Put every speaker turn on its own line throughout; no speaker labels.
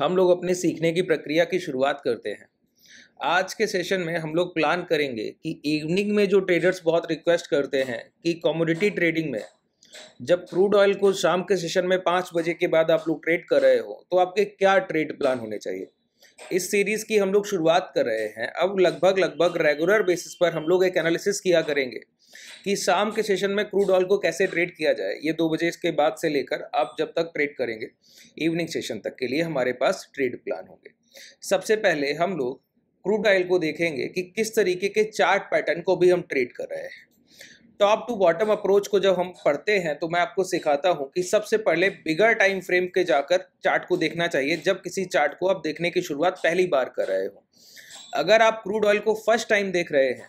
हम लोग अपने सीखने की प्रक्रिया की शुरुआत करते हैं आज के सेशन में हम लोग प्लान करेंगे कि इवनिंग में जो ट्रेडर्स बहुत रिक्वेस्ट करते हैं कि कॉमोडिटी ट्रेडिंग में जब क्रूड ऑयल को शाम के सेशन में पाँच बजे के बाद आप लोग ट्रेड कर रहे हो तो आपके क्या ट्रेड प्लान होने चाहिए इस सीरीज़ की हम लोग शुरुआत कर रहे हैं अब लगभग लगभग रेगुलर बेसिस पर हम लोग एक एनालिसिस किया करेंगे कि शाम के सेशन में क्रूड ऑयल को कैसे ट्रेड किया जाए ये दो बजे इसके बाद से लेकर आप जब तक ट्रेड करेंगे इवनिंग सेशन तक के लिए हमारे पास ट्रेड प्लान होंगे सबसे पहले हम लोग क्रूड ऑयल को देखेंगे कि किस तरीके के चार्ट पैटर्न को भी हम ट्रेड कर रहे हैं टॉप टू बॉटम अप्रोच को जब हम पढ़ते हैं तो मैं आपको सिखाता हूं कि सबसे पहले बिगर टाइम फ्रेम के जाकर चार्ट को देखना चाहिए जब किसी चार्ट को आप देखने की शुरुआत पहली बार कर रहे हो अगर आप क्रूड ऑयल को फर्स्ट टाइम देख रहे हैं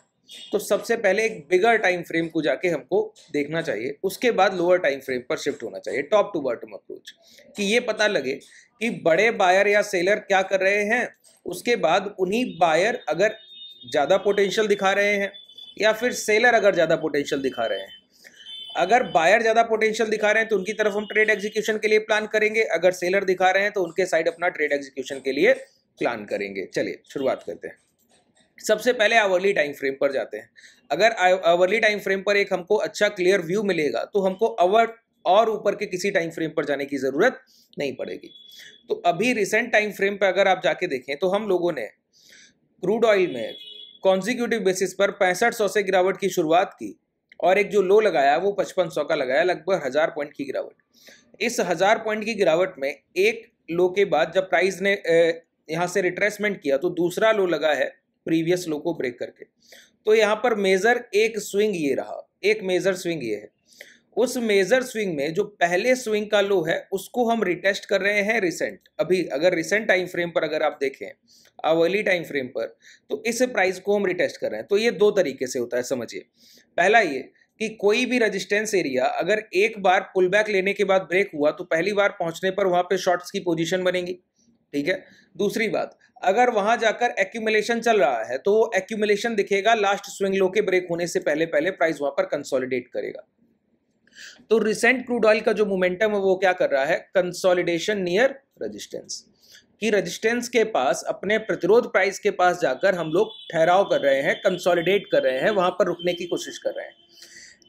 तो सबसे पहले एक बिगर टाइम फ्रेम को जाके हमको देखना चाहिए उसके बाद लोअर टाइम फ्रेम पर शिफ्ट होना चाहिए टॉप टू बॉटम अप्रोच कि ये पता लगे कि बड़े बायर या सेलर क्या कर रहे हैं उसके बाद उन्हीं बायर अगर ज़्यादा पोटेंशियल दिखा रहे हैं या फिर सेलर अगर ज़्यादा पोटेंशियल दिखा रहे हैं अगर बायर ज़्यादा पोटेंशियल दिखा रहे हैं तो उनकी तरफ हम ट्रेड एग्जीक्यूशन के लिए प्लान करेंगे अगर सेलर दिखा रहे हैं तो उनके साइड अपना ट्रेड एग्जीक्यूशन के लिए प्लान करेंगे चलिए शुरुआत करते हैं सबसे पहले आवर्ली टाइम फ्रेम पर जाते हैं अगर आवर्ली टाइम फ्रेम पर एक हमको अच्छा क्लियर व्यू मिलेगा तो हमको अवर और ऊपर के किसी टाइम फ्रेम पर जाने की ज़रूरत नहीं पड़ेगी तो अभी रिसेंट टाइम फ्रेम पर अगर आप जाके देखें तो हम लोगों ने क्रूड ऑयल में कॉन्जिक्यूटिव बेसिस पर पैंसठ सौ से गिरावट की शुरुआत की और एक जो लो लगाया वो पचपन सौ का लगाया लगभग हज़ार पॉइंट की गिरावट इस हज़ार पॉइंट की गिरावट में एक लो के बाद जब प्राइस ने यहाँ से रिट्रेसमेंट किया तो दूसरा लो लगा है प्रीवियस लो को ब्रेक करके तो यहाँ पर मेजर एक स्विंग ये रहा एक मेजर स्विंग ये है उस मेजर स्विंग में जो पहले स्विंग का लो है उसको हम रिटेस्ट कर रहे हैं रिसेंट अभी अगर रिसेंट टाइम फ्रेम पर अगर आप देखें अवर्ली टाइम फ्रेम पर तो इस प्राइस को हम रिटेस्ट कर रहे हैं तो ये दो तरीके से होता है समझिए पहला ये कि कोई भी रेजिस्टेंस एरिया अगर एक बार पुल बैक लेने के बाद ब्रेक हुआ तो पहली बार पहुंचने पर वहां पर शॉर्ट्स की पोजिशन बनेगी ठीक है दूसरी बात अगर वहां जाकर एक्यूमुलेशन चल रहा है तो वो एक्यूमुलेशन दिखेगा लास्ट स्विंग लो के ब्रेक होने से पहले पहले प्राइस वहां पर कंसोलिडेट करेगा तो रिसेंट क्रूड ऑयल का जो मोमेंटम है वो क्या कर रहा है कंसोलिडेशन नियर रेजिस्टेंस कि रेजिस्टेंस के पास अपने प्रतिरोध प्राइस के पास जाकर हम लोग ठहराव कर रहे हैं कंसोलिडेट कर रहे हैं वहां पर रुकने की कोशिश कर रहे हैं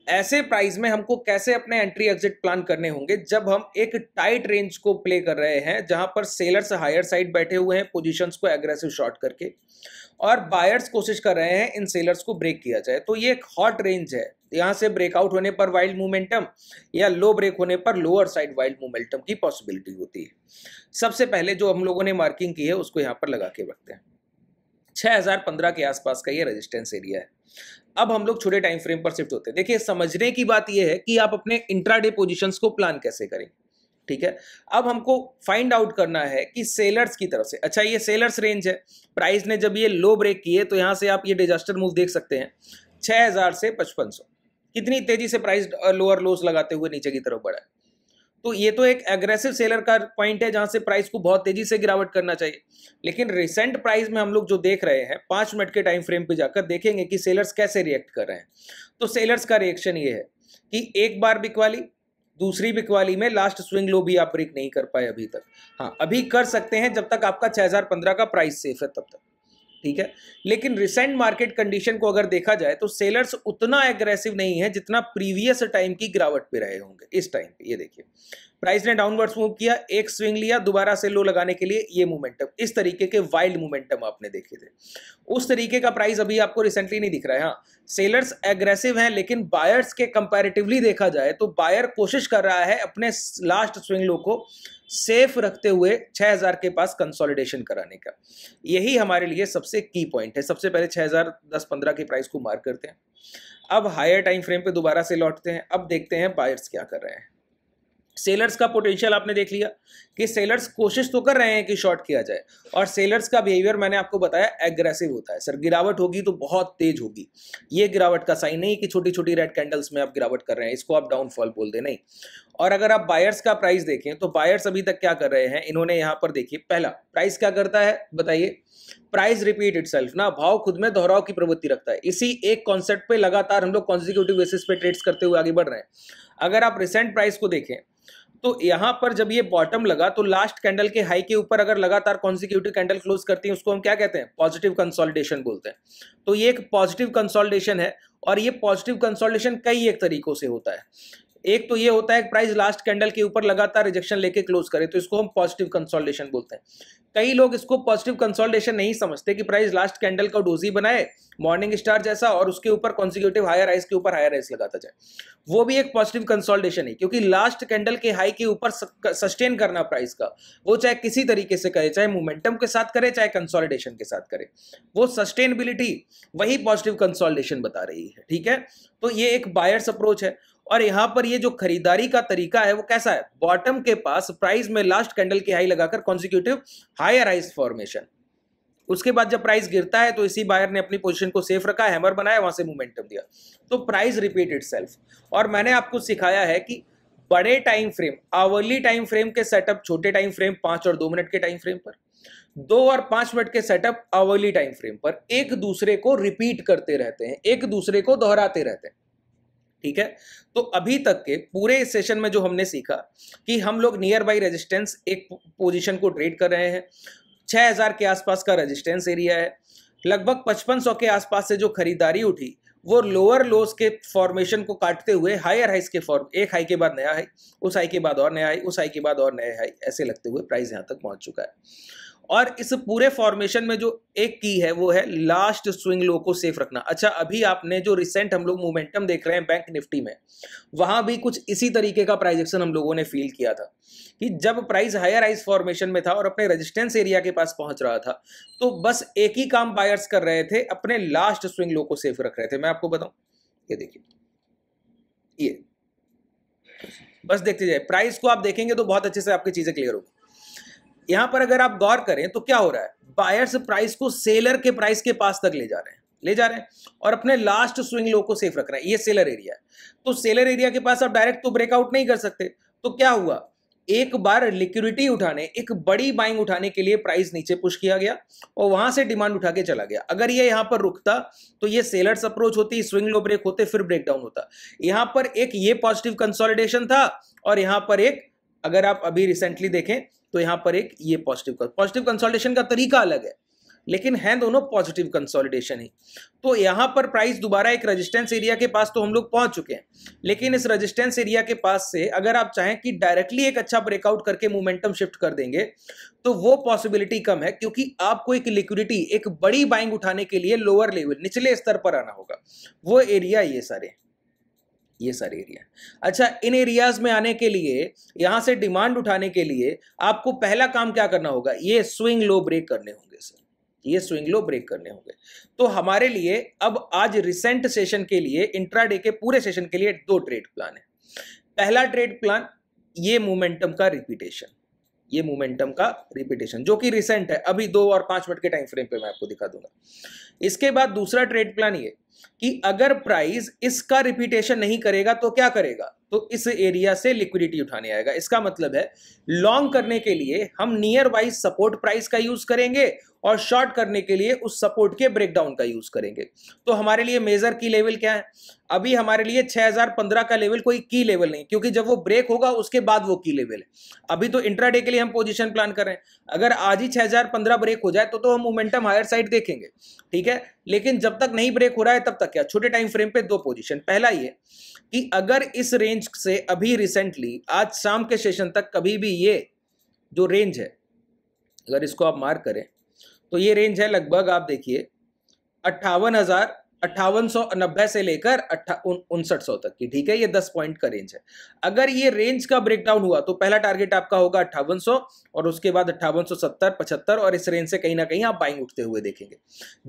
ऐसे प्राइस में हमको कैसे अपने एंट्री एग्जिट प्लान करने होंगे जब हम एक टाइट रेंज को प्ले कर रहे हैं जहां पर सेलर्स हायर साइड बैठे हुए हैं पोजीशंस को एग्रेसिव शॉर्ट करके और बायर्स कोशिश कर रहे हैं इन सेलर्स को ब्रेक किया जाए तो ये एक हॉट रेंज है यहाँ से ब्रेकआउट होने पर वाइल्ड मोमेंटम या लो ब्रेक होने पर लोअर साइड वाइल्ड मोमेंटम की पॉसिबिलिटी होती है सबसे पहले जो हम लोगों ने मार्किंग की है उसको यहाँ पर लगा के रखते हैं 6015 के आसपास का ये रेजिस्टेंस एरिया है अब हम लोग छोटे टाइम फ्रेम पर शिफ्ट होते हैं देखिए समझने की बात यह है कि आप अपने इंट्राडे पोजीशंस को प्लान कैसे करें ठीक है अब हमको फाइंड आउट करना है कि सेलर्स की तरफ से अच्छा ये सेलर्स रेंज है प्राइस ने जब ये लो ब्रेक किए तो यहाँ से आप ये डिजास्टर मूव देख सकते हैं छः से पचपन कितनी तेजी से प्राइस लोअर लोस लगाते हुए नीचे की तरफ बढ़ा तो ये तो एक एग्रेसिव सेलर का पॉइंट है जहां से प्राइस को बहुत तेजी से गिरावट करना चाहिए लेकिन रिसेंट प्राइस में हम लोग जो देख रहे हैं पांच मिनट के टाइम फ्रेम पे जाकर देखेंगे कि सेलर्स कैसे रिएक्ट कर रहे हैं तो सेलर्स का रिएक्शन ये है कि एक बार बिकवाली दूसरी बिकवाली में लास्ट स्विंग लो भी आप ब्रेक नहीं कर पाए अभी तक हाँ अभी कर सकते हैं जब तक आपका छह का प्राइस सेफ है तब तक ठीक है लेकिन रिसेंट मार्केट कंडीशन को अगर देखा जाए तो सेलर्स उतना एग्रेसिव नहीं है जितना प्रीवियस टाइम की गिरावट पे रहे होंगे इस टाइम पे ये देखिए प्राइस ने डाउनवर्ड्स मूव किया एक स्विंग लिया दोबारा से लो लगाने के लिए ये मोमेंटम इस तरीके के वाइल्ड मोमेंटम आपने देखे थे उस तरीके का प्राइस अभी आपको रिसेंटली नहीं दिख रहा है हाँ सेलर्स एग्रेसिव हैं लेकिन बायर्स के कंपैरेटिवली देखा जाए तो बायर कोशिश कर रहा है अपने लास्ट स्विंग लो को सेफ रखते हुए 6000 के पास कंसोलिडेशन कराने का यही हमारे लिए सबसे की पॉइंट है सबसे पहले 6000 10 15 के प्राइस को मार करते हैं अब हायर टाइम फ्रेम पे दोबारा से लौटते हैं अब देखते हैं बायर्स क्या कर रहे हैं सेलर्स का पोटेंशियल आपने देख लिया कि सेलर्स कोशिश तो कर रहे हैं कि शॉर्ट किया जाए और सेलर्स का बिहेवियर मैंने आपको बताया एग्रेसिव होता है सर गिरावट होगी तो बहुत तेज होगी ये गिरावट का साइन नहीं कि छोटी छोटी रेड कैंडल्स में आप गिरावट कर रहे हैं इसको आप डाउनफॉल बोल दे नहीं और अगर आप बायर्स का प्राइस देखें तो बायर्स अभी तक क्या कर रहे हैं इन्होंने यहाँ पर देखिए पहला प्राइस क्या करता है बताइए प्राइस रिपीट इट ना भाव खुद में दोहराव की प्रवृत्ति रखता है इसी एक कॉन्सेप्ट पे लगातार हम लोग कॉन्जिक्यूटिव बेसिस पे ट्रेड्स करते हुए आगे बढ़ रहे हैं अगर आप रिसेंट प्राइस को देखें तो यहां पर जब ये बॉटम लगा तो लास्ट कैंडल के हाई के ऊपर अगर लगातार कॉन्सिक्यूटिव कैंडल क्लोज करती है उसको हम क्या कहते हैं पॉजिटिव कंसोलिडेशन बोलते हैं तो ये एक पॉजिटिव कंसोलिडेशन है और ये पॉजिटिव कंसोलिडेशन कई एक तरीकों से होता है एक तो ये होता है प्राइस लास्ट कैंडल के ऊपर लगातार रिजेक्शन लेके क्लोज करे तो इसको हम पॉजिटिव कंसोल्टेशन बोलते हैं कई लोग इसको पॉजिटिव कंसोल्टेशन नहीं समझते कि प्राइस लास्ट कैंडल का डोजी बनाए मॉर्निंग स्टार जैसा और उसके ऊपर कॉन्सिक्यूटिव हायर आइस के ऊपर हायर आइस लगाता जाए वो भी एक पॉजिटिव कंसोल्टेशन है क्योंकि लास्ट कैंडल के हाई के ऊपर सस्टेन करना प्राइस का वो चाहे किसी तरीके से करे चाहे मोमेंटम के साथ करे चाहे कंसोल्टेशन के साथ करे वो सस्टेनेबिलिटी वही पॉजिटिव कंसोल्टेशन बता रही है ठीक है तो ये एक बायर्स अप्रोच है और यहां पर ये जो खरीदारी का तरीका है वो कैसा है बॉटम के पास प्राइस में लास्ट कैंडल की हाई लगाकर कॉन्सिक्यूटिव हायर आइज फॉर्मेशन उसके बाद जब प्राइस गिरता है तो इसी बायर ने अपनी पोजीशन को सेफ रखा हैमर बनाया वहां से मोमेंटम दिया तो प्राइस रिपीट इट और मैंने आपको सिखाया है कि बड़े time frame hourly time frame के सेटअप छोटे टाइम फ्रेम पांच और दो मिनट के टाइम फ्रेम पर दो और पांच मिनट के सेटअप आवर्ली टाइम फ्रेम पर एक दूसरे को रिपीट करते रहते हैं एक दूसरे को दोहराते रहते हैं ठीक है तो अभी तक के पूरे इस सेशन में जो हमने सीखा कि हम लोग नियर बाई रेजिस्टेंस एक पोजिशन को ट्रेड कर रहे हैं हजार के आसपास का रेजिस्टेंस एरिया है लगभग सौ के आसपास से जो खरीदारी उठी वो लोअर लोस के फॉर्मेशन को काटते हुए हायर हाइस के फॉर्म एक हाई के बाद नया हाई उस हाई के बाद और नया हाई उस हाई के बाद और नया हाई ऐसे लगते हुए प्राइस यहाँ तक पहुँच चुका है और इस पूरे फॉर्मेशन में जो एक की है वो है लास्ट स्विंग लो को सेफ रखना अच्छा अभी आपने जो रिसेंट हम लोग मोमेंटम देख रहे हैं बैंक निफ्टी में वहां भी कुछ इसी तरीके का प्राइजेक्शन हम लोगों ने फील किया था कि जब प्राइस हायर आइज फॉर्मेशन में था और अपने रेजिस्टेंस एरिया के पास पहुंच रहा था तो बस एक ही काम बायर्स कर रहे थे अपने लास्ट स्विंग लो को सेफ रख रहे थे मैं आपको बताऊं ये देखिए ये बस देखते जाए प्राइस को आप देखेंगे तो बहुत अच्छे से आपकी चीजें क्लियर होगी यहां पर अगर आप गौर करें तो क्या हो रहा है बायर्स प्राइस को सेलर के प्राइस के पास तक ले जा रहे हैं ले जा रहे हैं और अपने लास्ट स्विंग लो को सेफ रख रहे हैं ये सेलर एरिया है तो सेलर एरिया के पास आप डायरेक्ट तो ब्रेकआउट नहीं कर सकते तो क्या हुआ एक बार लिक्विडिटी उठाने एक बड़ी बाइंग उठाने के लिए प्राइस नीचे पुश किया गया और वहां से डिमांड उठा के चला गया अगर ये यहां पर रुकता तो ये सेलर्स अप्रोच होती स्विंग लो ब्रेक होते फिर ब्रेकडाउन होता यहां पर एक ये पॉजिटिव कंसोलिडेशन था और यहां पर एक अगर आप अभी रिसेंटली देखें तो यहां पर एक ये पॉजिटिव पॉजिटिव कंसोलिडेशन का तरीका अलग है लेकिन है दोनों पॉजिटिव कंसोलिडेशन ही तो यहां पर प्राइस दोबारा एक रेजिस्टेंस एरिया के पास तो हम लोग पहुंच चुके हैं लेकिन इस रेजिस्टेंस एरिया के पास से अगर आप चाहें कि डायरेक्टली एक अच्छा ब्रेकआउट करके मोमेंटम शिफ्ट कर देंगे तो वो पॉसिबिलिटी कम है क्योंकि आपको एक लिक्विडिटी एक बड़ी बाइंग उठाने के लिए लोअर लेवल निचले स्तर पर आना होगा वो एरिया ये सारे हैं ये सारे एरिया अच्छा इन एरियाज में आने के लिए यहां से डिमांड उठाने के लिए आपको पहला काम क्या करना होगा ये स्विंग लो ब्रेक करने होंगे सर ये स्विंग लो ब्रेक करने होंगे तो हमारे लिए अब आज रिसेंट सेशन के लिए इंट्राडे के पूरे सेशन के लिए दो ट्रेड प्लान है पहला ट्रेड प्लान ये मोमेंटम का रिपीटेशन ये मोमेंटम का रिपीटेशन जो कि रिसेंट है अभी दो और पांच मिनट के टाइम फ्रेम पे मैं आपको दिखा दूंगा इसके बाद दूसरा ट्रेड प्लान ये कि अगर प्राइस इसका रिपीटेशन नहीं करेगा तो क्या करेगा तो इस एरिया से लिक्विडिटी उठाने आएगा इसका मतलब है लॉन्ग करने के लिए हम नियर वाइज सपोर्ट प्राइस का यूज करेंगे और शॉर्ट करने के लिए उस सपोर्ट के ब्रेकडाउन का यूज करेंगे तो हमारे लिए मेजर की लेवल क्या है अभी हमारे लिए 6015 का लेवल कोई की लेवल नहीं क्योंकि जब वो ब्रेक होगा उसके बाद वो की लेवल है अभी तो इंट्राडे के लिए हम पोजीशन प्लान कर रहे हैं अगर आज ही 6015 ब्रेक हो जाए तो तो हम मोमेंटम हायर साइड देखेंगे ठीक है ठीक है लेकिन जब तक नहीं ब्रेक हो रहा है तब तक क्या छोटे टाइम फ्रेम पे दो पोजीशन पहला ये कि अगर इस रेंज से अभी रिसेंटली आज शाम के सेशन तक कभी भी ये जो रेंज है अगर इसको आप मार्क करें तो ये रेंज है लगभग आप देखिए अट्ठावन हज़ार अट्ठावन से लेकर उनसठ तक की ठीक है ये 10 पॉइंट का रेंज है अगर ये रेंज का ब्रेकडाउन हुआ तो पहला टारगेट आपका होगा अट्ठावन और उसके बाद अट्ठावन सौ सत्तर और इस रेंज से कहीं ना कहीं आप बाइंग उठते हुए देखेंगे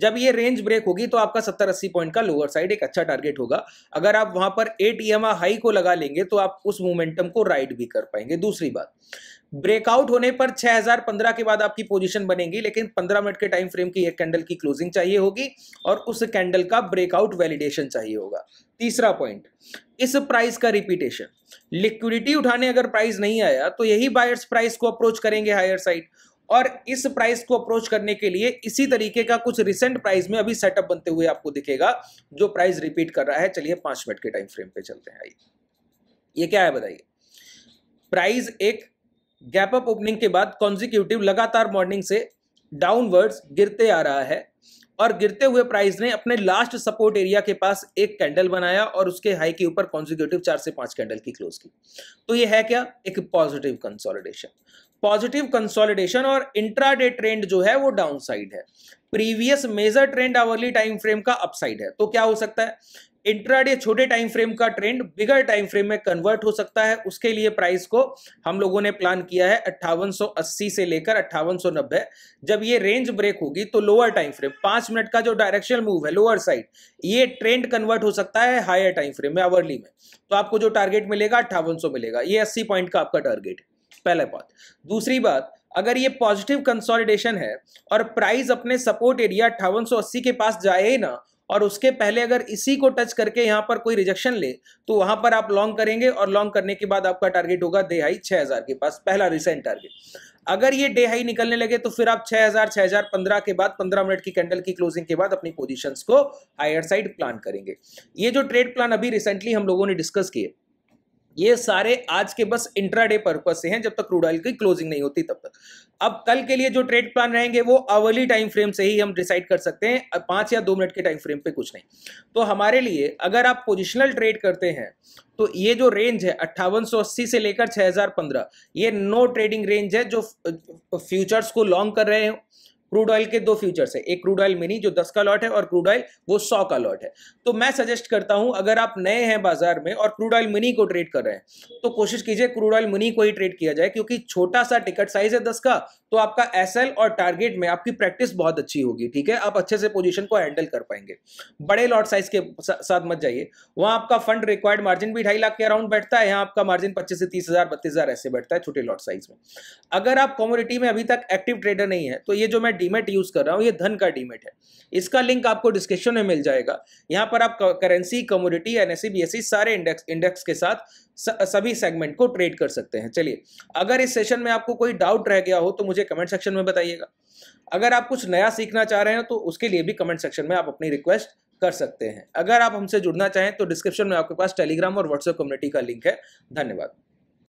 जब ये रेंज ब्रेक होगी तो आपका सत्तर अस्सी पॉइंट का लोअर साइड एक अच्छा टारगेट होगा अगर आप वहां पर एट ई हाई को लगा लेंगे तो आप उस मोमेंटम को राइड भी कर पाएंगे दूसरी बात ब्रेकआउट होने पर 6015 के बाद आपकी पोजीशन बनेगी लेकिन 15 मिनट के टाइम फ्रेम की एक कैंडल की क्लोजिंग चाहिए होगी और उस कैंडल का ब्रेकआउट वैलिडेशन चाहिए होगा तीसरा पॉइंट इस प्राइस का रिपीटेशन लिक्विडिटी उठाने अगर प्राइस नहीं आया तो यही बायर्स प्राइस को अप्रोच करेंगे हायर साइड और इस प्राइस को अप्रोच करने के लिए इसी तरीके का कुछ रिसेंट प्राइस में अभी सेटअप बनते हुए आपको दिखेगा जो प्राइस रिपीट कर रहा है चलिए पांच मिनट के टाइम फ्रेम पे चलते हैं आइए ये क्या है बताइए प्राइस एक गैप अप ओपनिंग के बाद कॉन्जिक्यूटिव लगातार मॉर्निंग से डाउनवर्ड्स गिरते आ रहा है और गिरते हुए प्राइस ने अपने लास्ट सपोर्ट एरिया के पास एक कैंडल बनाया और उसके हाई के ऊपर कॉन्जिक्यूटिव चार से पांच कैंडल की क्लोज की तो ये है क्या एक पॉजिटिव कंसोलिडेशन पॉजिटिव कंसोलिडेशन और इंट्राडे ट्रेंड जो है वो डाउन है previous major trend hourly time frame का अपसाइड है तो क्या हो सकता है इंट्राडे छोटे टाइम फ्रेम का ट्रेंड बिगर टाइम फ्रेम में कन्वर्ट हो सकता है उसके लिए प्राइस को हम लोगों ने प्लान किया है 5880 से लेकर अट्ठावन जब ये रेंज ब्रेक होगी तो लोअर टाइम फ्रेम पांच मिनट का जो डायरेक्शनल मूव है लोअर साइड ये ट्रेंड कन्वर्ट हो सकता है हायर टाइम फ्रेम में अवर्ली में तो आपको जो टारगेट मिलेगा अट्ठावन मिलेगा ये अस्सी पॉइंट का आपका टारगेट पहले बात दूसरी बात अगर ये पॉजिटिव कंसोलिडेशन है और प्राइस अपने सपोर्ट एरिया अट्ठावन के पास जाए ना और उसके पहले अगर इसी को टच करके यहाँ पर कोई रिजेक्शन ले तो वहां पर आप लॉन्ग करेंगे और लॉन्ग करने के बाद आपका टारगेट होगा डे हाई हजार के पास पहला रिसेंट टारगेट अगर ये डे हाई निकलने लगे तो फिर आप 6000 6015 के बाद 15 मिनट की कैंडल की क्लोजिंग के बाद अपनी पोजीशंस को हायर साइड प्लान करेंगे ये जो ट्रेड प्लान अभी रिसेंटली हम लोगों ने डिस्कस किए ये सारे आज के बस इंट्राडे पर्पज से हैं जब तक क्रूड ऑयल की क्लोजिंग नहीं होती तब तक अब कल के लिए जो ट्रेड प्लान रहेंगे वो अवर्ली टाइम फ्रेम से ही हम डिसाइड कर सकते हैं पांच या दो मिनट के टाइम फ्रेम पे कुछ नहीं तो हमारे लिए अगर आप पोजिशनल ट्रेड करते हैं तो ये जो रेंज है अट्ठावन से लेकर 6015 ये नो ट्रेडिंग रेंज है जो फ्यूचर्स को लॉन्ग कर रहे हैं क्रूड ऑयल के दो फ्यूचर्स है एक क्रूड ऑयल मिनी जो दस का लॉट है और क्रूड ऑयल वो सौ का लॉट है तो मैं सजेस्ट करता हूं अगर आप नए हैं बाजार में और क्रूड ऑयल मिनी को ट्रेड कर रहे हैं तो कोशिश कीजिए क्रूड ऑयल मिनी को ही ट्रेड किया जाए क्योंकि छोटा सा टिकट साइज है दस का तो आपका एस और टारगेट में आपकी प्रैक्टिस बहुत अच्छी होगी ठीक है आप अच्छे से पोजिशन को हैंडल कर पाएंगे बड़े लॉट साइज के साथ मत जाइए वहां आपका फंड रिक्वायर्ड मार्जिन भी ढाई लाख के अराउंड बैठता है यहाँ आपका मार्जिन पच्चीस से तीस हजार बत्तीस हजार ऐसे बैठता है छोटे लॉट साइज में अगर आप कॉमोडिटी में अभी तक एक्टिव ट्रेडर नहीं है तो ये जो मैं डीमेट यूज कर रहा हूँ ये धन का डीमेट है इसका लिंक आपको डिस्क्रिप्शन में मिल जाएगा यहाँ पर आप करेंसी कम्युनिटी एन एस सारे इंडेक्स इंडेक्स के साथ स, सभी सेगमेंट को ट्रेड कर सकते हैं चलिए अगर इस सेशन में आपको कोई डाउट रह गया हो तो मुझे कमेंट सेक्शन में बताइएगा अगर आप कुछ नया सीखना चाह रहे हैं तो उसके लिए भी कमेंट सेक्शन में आप अपनी रिक्वेस्ट कर सकते हैं अगर आप हमसे जुड़ना चाहें तो डिस्क्रिप्शन में आपके पास टेलीग्राम और व्हाट्सएप कम्युनिटी का लिंक है धन्यवाद